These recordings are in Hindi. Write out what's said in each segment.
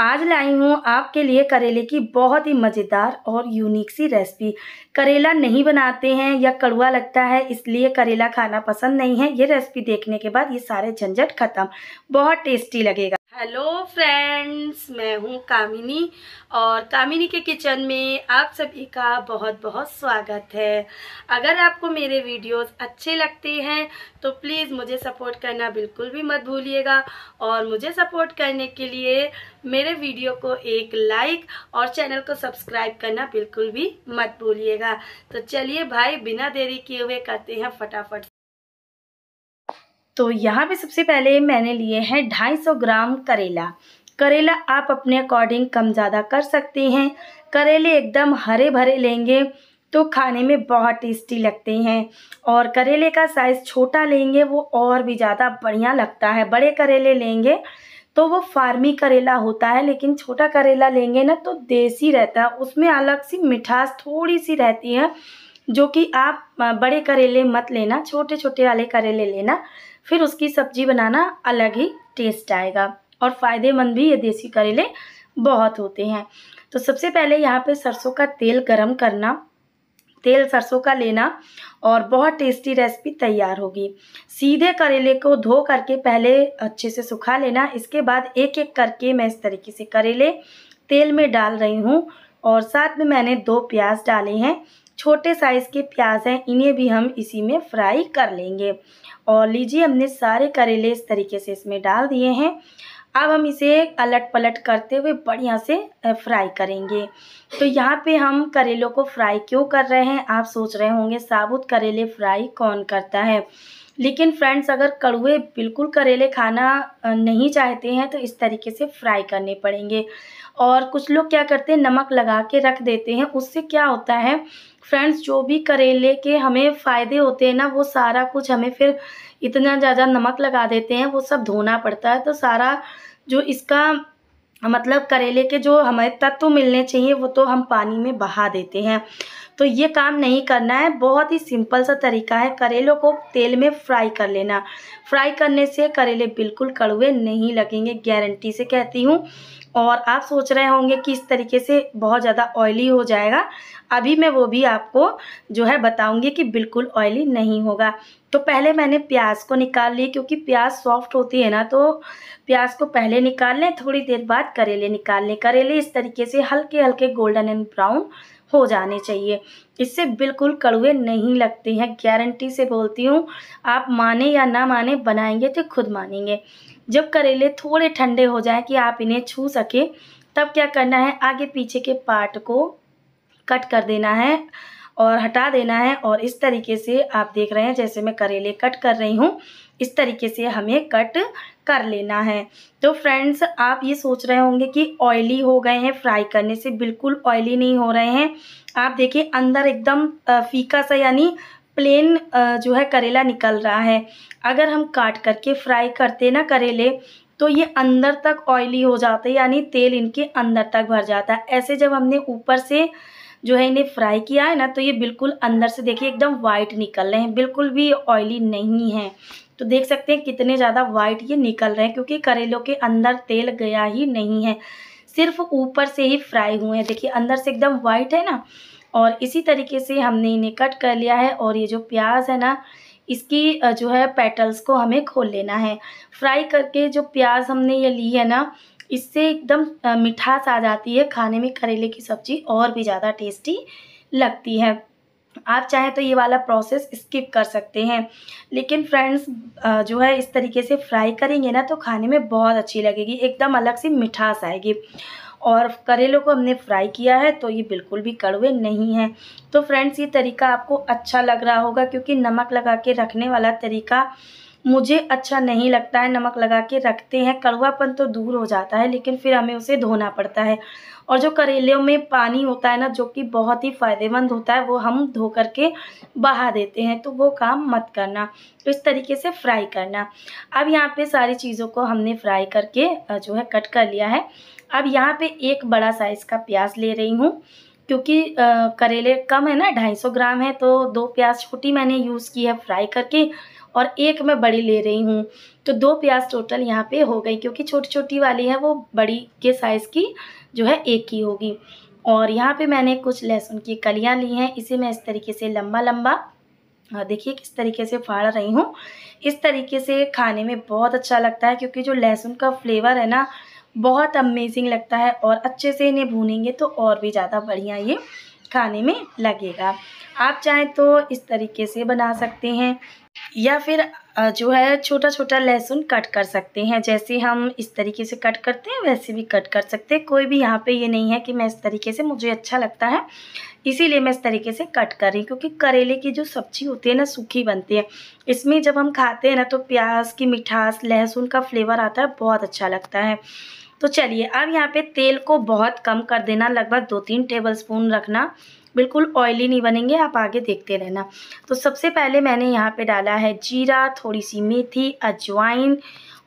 आज लाई हूँ आपके लिए करेले की बहुत ही मज़ेदार और यूनिक सी रेसिपी करेला नहीं बनाते हैं या कड़वा लगता है इसलिए करेला खाना पसंद नहीं है ये रेसिपी देखने के बाद ये सारे झंझट खत्म बहुत टेस्टी लगेगा हेलो फ्रेंड फ्रेंड्स मैं हूँ कामिनी और कामिनी के किचन में आप सभी का बहुत बहुत स्वागत है अगर आपको मेरे वीडियोस अच्छे लगते हैं तो प्लीज़ मुझे सपोर्ट करना बिल्कुल भी मत भूलिएगा और मुझे सपोर्ट करने के लिए मेरे वीडियो को एक लाइक और चैनल को सब्सक्राइब करना बिल्कुल भी मत भूलिएगा तो चलिए भाई बिना देरी किए हुए करते हैं फटाफट तो यहाँ पे सबसे पहले मैंने लिए हैं 250 ग्राम करेला करेला आप अपने अकॉर्डिंग कम ज़्यादा कर सकते हैं करेले एकदम हरे भरे लेंगे तो खाने में बहुत टेस्टी लगते हैं और करेले का साइज़ छोटा लेंगे वो और भी ज़्यादा बढ़िया लगता है बड़े करेले लेंगे तो वो फार्मी करेला होता है लेकिन छोटा करेला लेंगे ना तो देसी रहता है उसमें अलग सी मिठास थोड़ी सी रहती है जो कि आप बड़े करेले मत लेना छोटे छोटे वाले करेले लेना फिर उसकी सब्जी बनाना अलग ही टेस्ट आएगा और फ़ायदेमंद भी ये देसी करेले बहुत होते हैं तो सबसे पहले यहाँ पे सरसों का तेल गरम करना तेल सरसों का लेना और बहुत टेस्टी रेसिपी तैयार होगी सीधे करेले को धो करके पहले अच्छे से सुखा लेना इसके बाद एक एक करके मैं इस तरीके से करेले तेल में डाल रही हूँ और साथ में मैंने दो प्याज डाले हैं छोटे साइज़ के प्याज हैं इन्हें भी हम इसी में फ्राई कर लेंगे और लीजिए हमने सारे करेले इस तरीके से इसमें डाल दिए हैं अब हम इसे अलट पलट करते हुए बढ़िया से फ्राई करेंगे तो यहाँ पे हम करेलों को फ्राई क्यों कर रहे हैं आप सोच रहे होंगे साबुत करेले फ्राई कौन करता है लेकिन फ्रेंड्स अगर कड़ुए बिल्कुल करेले खाना नहीं चाहते हैं तो इस तरीके से फ्राई करने पड़ेंगे और कुछ लोग क्या करते हैं नमक लगा के रख देते हैं उससे क्या होता है फ्रेंड्स जो भी करेले के हमें फ़ायदे होते हैं ना वो सारा कुछ हमें फिर इतना ज़्यादा नमक लगा देते हैं वो सब धोना पड़ता है तो सारा जो इसका मतलब करेले के जो हमें तत्व मिलने चाहिए वो तो हम पानी में बहा देते हैं तो ये काम नहीं करना है बहुत ही सिंपल सा तरीका है करेलों को तेल में फ्राई कर लेना फ्राई करने से करेले बिल्कुल कड़वे नहीं लगेंगे गारंटी से कहती हूँ और आप सोच रहे होंगे कि इस तरीके से बहुत ज़्यादा ऑयली हो जाएगा अभी मैं वो भी आपको जो है बताऊंगी कि बिल्कुल ऑयली नहीं होगा तो पहले मैंने प्याज को निकाल ली क्योंकि प्याज सॉफ्ट होती है ना तो प्याज को पहले निकाल लें थोड़ी देर बाद करेले निकाल लें करेले इस तरीके से हल्के हल्के गोल्डन एंड ब्राउन हो जाने चाहिए इससे बिल्कुल कड़ुए नहीं लगते हैं गारंटी से बोलती हूँ आप माने या ना माने बनाएंगे तो खुद मानेंगे जब करेले थोड़े ठंडे हो जाए कि आप इन्हें छू सके तब क्या करना है आगे पीछे के पार्ट को कट कर देना है और हटा देना है और इस तरीके से आप देख रहे हैं जैसे मैं करेले कट कर रही हूँ इस तरीके से हमें कट कर लेना है तो फ्रेंड्स आप ये सोच रहे होंगे कि ऑयली हो गए हैं फ्राई करने से बिल्कुल ऑयली नहीं हो रहे हैं आप देखिए अंदर एकदम फीका सा यानी प्लेन जो है करेला निकल रहा है अगर हम काट करके फ्राई करते ना करेले तो ये अंदर तक ऑयली हो जाते हैं यानी तेल इनके अंदर तक भर जाता है ऐसे जब हमने ऊपर से जो है इन्हें फ्राई किया है ना तो ये बिल्कुल अंदर से देखिए एकदम वाइट निकल रहे हैं बिल्कुल भी ऑयली नहीं है तो देख सकते हैं कितने ज़्यादा वाइट ये निकल रहे हैं क्योंकि करेलों के अंदर तेल गया ही नहीं है सिर्फ ऊपर से ही फ्राई हुए हैं देखिए अंदर से एकदम वाइट है ना और इसी तरीके से हमने इन्हें कट कर लिया है और ये जो प्याज है ना इसकी जो है पेटल्स को हमें खोल लेना है फ्राई करके जो प्याज हमने ये ली है ना इससे एकदम मिठास आ जाती है खाने में करेले की सब्ज़ी और भी ज़्यादा टेस्टी लगती है आप चाहें तो ये वाला प्रोसेस स्किप कर सकते हैं लेकिन फ्रेंड्स जो है इस तरीके से फ्राई करेंगे ना तो खाने में बहुत अच्छी लगेगी एकदम अलग सी मिठास आएगी और करेलों को हमने फ्राई किया है तो ये बिल्कुल भी कड़वे नहीं हैं तो फ्रेंड्स ये तरीका आपको अच्छा लग रहा होगा क्योंकि नमक लगा के रखने वाला तरीका मुझे अच्छा नहीं लगता है नमक लगा के रखते हैं कड़वापन तो दूर हो जाता है लेकिन फिर हमें उसे धोना पड़ता है और जो करेलों में पानी होता है ना जो कि बहुत ही फ़ायदेमंद होता है वो हम धो कर के बहा देते हैं तो वो काम मत करना इस तरीके से फ्राई करना अब यहाँ पे सारी चीज़ों को हमने फ्राई करके जो है कट कर लिया है अब यहाँ पे एक बड़ा साइज़ का प्याज ले रही हूँ क्योंकि करेले कम है ना सौ ग्राम है तो दो प्याज छोटी मैंने यूज़ की है फ्राई करके और एक मैं बड़ी ले रही हूँ तो दो प्याज टोटल यहाँ पे हो गई क्योंकि छोटी छोटी वाली है वो बड़ी के साइज़ की जो है एक ही होगी और यहाँ पे मैंने कुछ लहसुन की कलियाँ ली हैं इसे मैं इस तरीके से लंबा लंबा देखिए किस तरीके से फाड़ रही हूँ इस तरीके से खाने में बहुत अच्छा लगता है क्योंकि जो लहसुन का फ्लेवर है ना बहुत अमेजिंग लगता है और अच्छे से इन्हें भूनेंगे तो और भी ज़्यादा बढ़िया ये खाने में लगेगा आप चाहें तो इस तरीके से बना सकते हैं या फिर जो है छोटा छोटा लहसुन कट कर सकते हैं जैसे हम इस तरीके से कट करते हैं वैसे भी कट कर सकते हैं कोई भी यहाँ पे ये नहीं है कि मैं इस तरीके से मुझे अच्छा लगता है इसीलिए मैं इस तरीके से कट कर रही हूँ क्योंकि करेले की जो सब्ज़ी होती है ना सूखी बनती है इसमें जब हम खाते हैं ना तो प्याज की मिठास लहसुन का फ्लेवर आता है बहुत अच्छा लगता है तो चलिए अब यहाँ पे तेल को बहुत कम कर देना लगभग दो तीन टेबल स्पून रखना बिल्कुल ऑयली नहीं बनेंगे आप आगे देखते रहना तो सबसे पहले मैंने यहाँ पे डाला है जीरा थोड़ी सी मेथी अजवाइन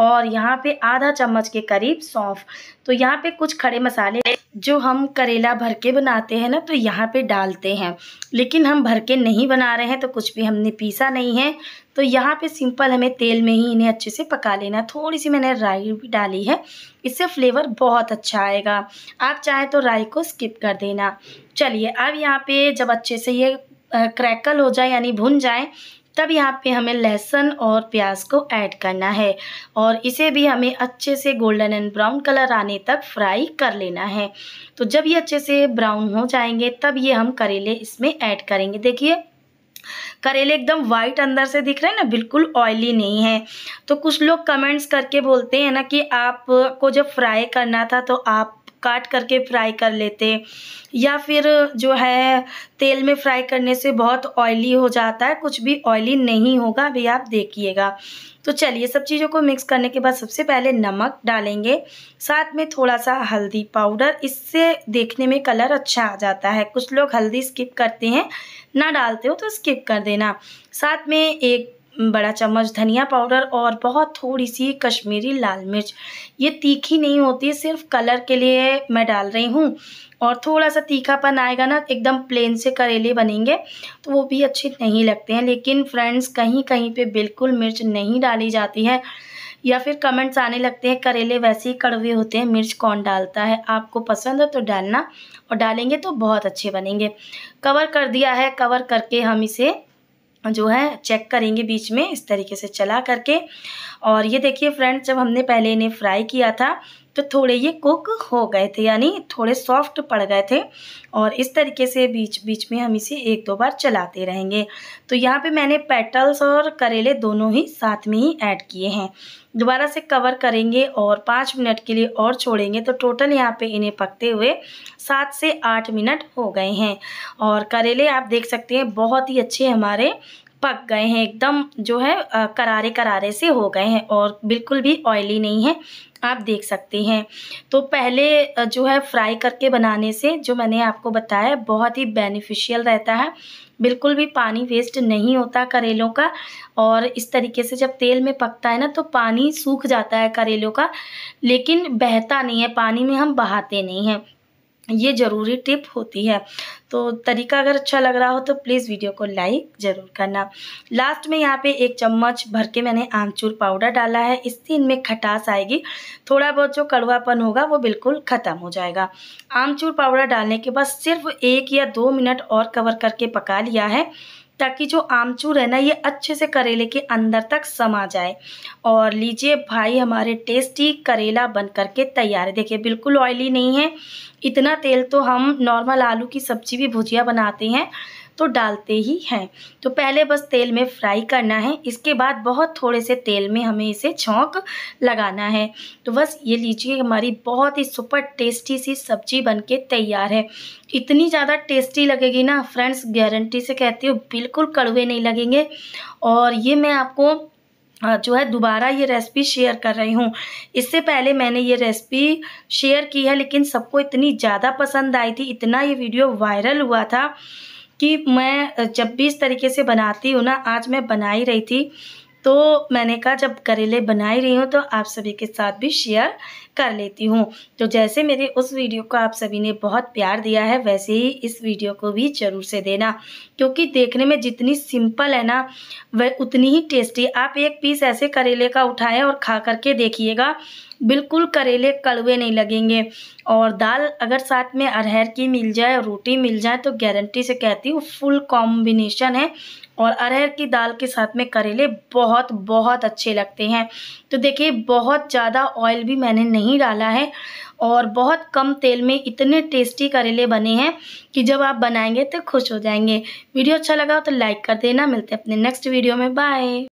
और यहाँ पे आधा चम्मच के करीब सौंफ तो यहाँ पे कुछ खड़े मसाले जो हम करेला भर के बनाते हैं ना तो यहाँ पे डालते हैं लेकिन हम भर के नहीं बना रहे हैं तो कुछ भी हमने पीसा नहीं है तो यहाँ पे सिंपल हमें तेल में ही इन्हें अच्छे से पका लेना थोड़ी सी मैंने राई भी डाली है इससे फ्लेवर बहुत अच्छा आएगा आप चाहें तो राई को स्किप कर देना चलिए अब यहाँ पे जब अच्छे से ये क्रैकल हो जाए यानी भुन जाए तब यहाँ पे हमें लहसुन और प्याज को ऐड करना है और इसे भी हमें अच्छे से गोल्डन एंड ब्राउन कलर आने तक फ्राई कर लेना है तो जब ये अच्छे से ब्राउन हो जाएंगे तब ये हम करेले इसमें ऐड करेंगे देखिए करेले एकदम वाइट अंदर से दिख रहे हैं ना बिल्कुल ऑयली नहीं है तो कुछ लोग कमेंट्स करके बोलते हैं ना कि आपको जब फ्राई करना था तो आप काट करके फ्राई कर लेते या फिर जो है तेल में फ्राई करने से बहुत ऑयली हो जाता है कुछ भी ऑयली नहीं होगा अभी आप देखिएगा तो चलिए सब चीज़ों को मिक्स करने के बाद सबसे पहले नमक डालेंगे साथ में थोड़ा सा हल्दी पाउडर इससे देखने में कलर अच्छा आ जाता है कुछ लोग हल्दी स्किप करते हैं ना डालते हो तो स्किप कर देना साथ में एक बड़ा चम्मच धनिया पाउडर और बहुत थोड़ी सी कश्मीरी लाल मिर्च ये तीखी नहीं होती सिर्फ कलर के लिए मैं डाल रही हूँ और थोड़ा सा तीखापन आएगा ना एकदम प्लेन से करेले बनेंगे तो वो भी अच्छे नहीं लगते हैं लेकिन फ्रेंड्स कहीं कहीं पे बिल्कुल मिर्च नहीं डाली जाती है या फिर कमेंट्स आने लगते हैं करेले वैसे ही कड़वे होते हैं मिर्च कौन डालता है आपको पसंद है तो डालना और डालेंगे तो बहुत अच्छे बनेंगे कवर कर दिया है कवर करके हम इसे जो है चेक करेंगे बीच में इस तरीके से चला करके और ये देखिए फ्रेंड्स जब हमने पहले इन्हें फ्राई किया था तो थोड़े ये कुक हो गए थे यानी थोड़े सॉफ्ट पड़ गए थे और इस तरीके से बीच बीच में हम इसे एक दो बार चलाते रहेंगे तो यहाँ पे मैंने पेटल्स और करेले दोनों ही साथ में ही ऐड किए हैं दोबारा से कवर करेंगे और पाँच मिनट के लिए और छोड़ेंगे तो टोटल यहाँ पे इन्हें पकते हुए सात से आठ मिनट हो गए हैं और करेले आप देख सकते हैं बहुत ही अच्छे हमारे पक गए हैं एकदम जो है करारे करारे से हो गए हैं और बिल्कुल भी ऑयली नहीं है आप देख सकते हैं तो पहले जो है फ्राई करके बनाने से जो मैंने आपको बताया बहुत ही बेनिफिशियल रहता है बिल्कुल भी पानी वेस्ट नहीं होता करेलों का और इस तरीके से जब तेल में पकता है ना तो पानी सूख जाता है करेलों का लेकिन बहता नहीं है पानी में हम बहाते नहीं हैं ये ज़रूरी टिप होती है तो तरीका अगर अच्छा लग रहा हो तो प्लीज़ वीडियो को लाइक ज़रूर करना लास्ट में यहाँ पे एक चम्मच भर के मैंने आमचूर पाउडर डाला है इससे इनमें खटास आएगी थोड़ा बहुत जो कड़वापन होगा वो बिल्कुल ख़त्म हो जाएगा आमचूर पाउडर डालने के बाद सिर्फ एक या दो मिनट और कवर करके पका लिया है ताकि जो आमचूर है ना ये अच्छे से करेले के अंदर तक समा जाए और लीजिए भाई हमारे टेस्टी करेला बन करके तैयार है देखिए बिल्कुल ऑयली नहीं है इतना तेल तो हम नॉर्मल आलू की सब्जी भी भुजिया बनाते हैं तो डालते ही हैं तो पहले बस तेल में फ्राई करना है इसके बाद बहुत थोड़े से तेल में हमें इसे छोंक लगाना है तो बस ये लीजिए हमारी बहुत ही सुपर टेस्टी सी सब्जी बनके तैयार है इतनी ज़्यादा टेस्टी लगेगी ना फ्रेंड्स गारंटी से कहती हूँ बिल्कुल कड़वे नहीं लगेंगे और ये मैं आपको जो है दोबारा ये रेसिपी शेयर कर रही हूँ इससे पहले मैंने ये रेसिपी शेयर की है लेकिन सबको इतनी ज़्यादा पसंद आई थी इतना ये वीडियो वायरल हुआ था कि मैं जब भी इस तरीके से बनाती हूँ ना आज मैं बना ही रही थी तो मैंने कहा जब करेले बना ही रही हूँ तो आप सभी के साथ भी शेयर कर लेती हूँ तो जैसे मेरे उस वीडियो को आप सभी ने बहुत प्यार दिया है वैसे ही इस वीडियो को भी ज़रूर से देना क्योंकि देखने में जितनी सिंपल है ना वह उतनी ही टेस्टी आप एक पीस ऐसे करेले का उठाएं और खा करके देखिएगा बिल्कुल करेले कड़वे नहीं लगेंगे और दाल अगर साथ में अरहर की मिल जाए रोटी मिल जाए तो गारंटी से कहती हूँ फुल कॉम्बिनेशन है और अरहर की दाल के साथ में करेले बहुत बहुत अच्छे लगते हैं तो देखिए बहुत ज़्यादा ऑयल भी मैंने नहीं नहीं डाला है और बहुत कम तेल में इतने टेस्टी करेले बने हैं कि जब आप बनाएंगे तो खुश हो जाएंगे वीडियो अच्छा लगा तो लाइक कर देना मिलते हैं अपने नेक्स्ट वीडियो में बाय